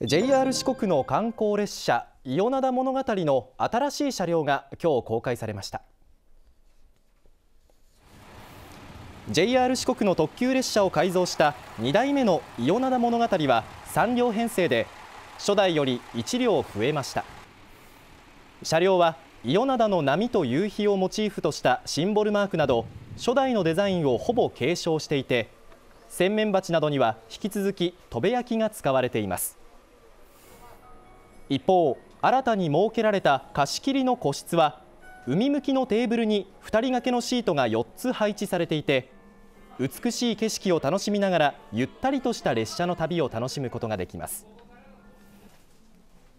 JR 四国の観光列車伊予灘物語の新しい車両が今日公開されました JR 四国の特急列車を改造した2代目の伊予灘物語は3両編成で初代より1両増えました車両は伊予灘の波と夕日をモチーフとしたシンボルマークなど初代のデザインをほぼ継承していて洗面鉢などには引き続き砥部焼きが使われています一方新たに設けられた貸し切りの個室は海向きのテーブルに2人掛けのシートが4つ配置されていて美しい景色を楽しみながらゆったりとした列車の旅を楽しむことができます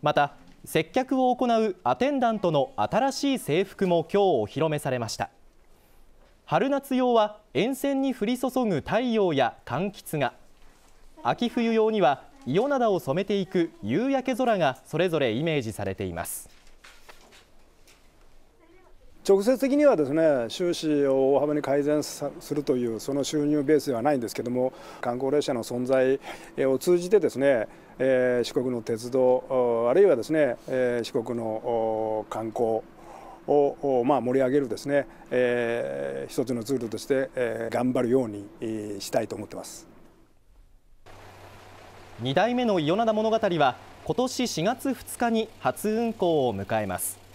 また接客を行うアテンダントの新しい制服も今日お披露目されました春夏用は沿線に降り注ぐ太陽や柑橘が秋冬用には伊予灘を染めていく夕焼け空がそれぞれイメージされています直接的にはですね収支を大幅に改善するというその収入ベースではないんですけども観光列車の存在を通じてですね四国の鉄道あるいはですね四国の観光を、まあ、盛り上げるですね、え一つのツールとして、え頑張るようにしたいと思ってます。2代目の伊予灘物語は今年4月2日に初運行を迎えます